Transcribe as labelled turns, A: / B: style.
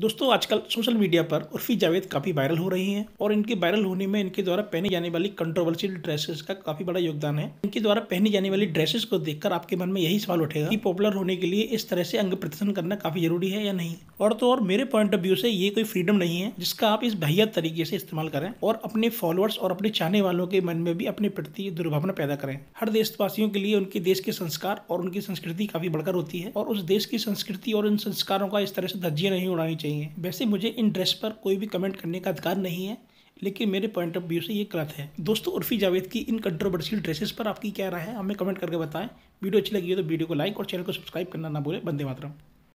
A: दोस्तों आजकल social media पर उर्फी जावेद काफ़ी वायरल हो रही हैं और इनके वायरल होने में इनके द्वारा पहने जाने वाली कंट्रोवर्शियल ड्रेसेस का काफ़ी बड़ा योगदान है इनके द्वारा पहने जाने वाली ड्रेसेस को देखकर आपके मन में यही सवाल उठेगा कि पॉपुलर होने के लिए इस तरह से अंग प्रदर्शन करना काफ़ी जरूरी है या नहीं और तो और मेरे पॉइंट ऑफ व्यू से ये कोई फ्रीडम नहीं है जिसका आप इस भैया तरीके से इस्तेमाल करें और अपने फॉलोअर्स और अपने चाहने वालों के मन में भी अपने प्रति दुर्भावना पैदा करें हर देशवासियों के लिए उनके देश के संस्कार और उनकी संस्कृति काफ़ी बढ़कर होती है और उस देश की संस्कृति और इन संस्कारों का इस तरह से धज्जिया नहीं उड़ानी चाहिए वैसे मुझे इन ड्रेस पर कोई भी कमेंट करने का अधिकार नहीं है लेकिन मेरे पॉइंट ऑफ व्यू से ये गलत है दोस्तों उर्फी जावेद की इन कंट्रोवर्शियल ड्रेसेस पर आपकी क्या राय है हमें कमेंट करके बताएं वीडियो अच्छी लगी है तो वीडियो को लाइक और चैनल को सब्सक्राइब करना ना भूलें बंदे मातरम